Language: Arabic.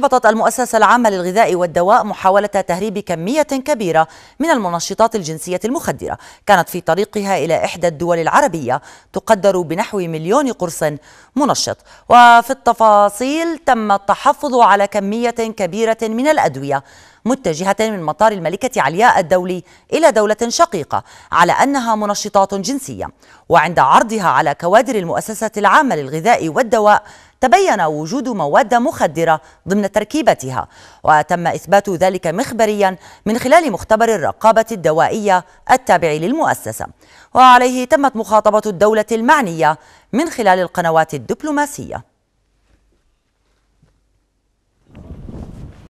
أحبطت المؤسسة العامة للغذاء والدواء محاولة تهريب كمية كبيرة من المنشطات الجنسية المخدرة كانت في طريقها إلى إحدى الدول العربية تقدر بنحو مليون قرص منشط وفي التفاصيل تم التحفظ على كمية كبيرة من الأدوية متجهة من مطار الملكة علياء الدولي إلى دولة شقيقة على أنها منشطات جنسية وعند عرضها على كوادر المؤسسة العامة للغذاء والدواء تبين وجود مواد مخدرة ضمن تركيبتها وتم إثبات ذلك مخبريا من خلال مختبر الرقابة الدوائية التابع للمؤسسة وعليه تمت مخاطبة الدولة المعنية من خلال القنوات الدبلوماسية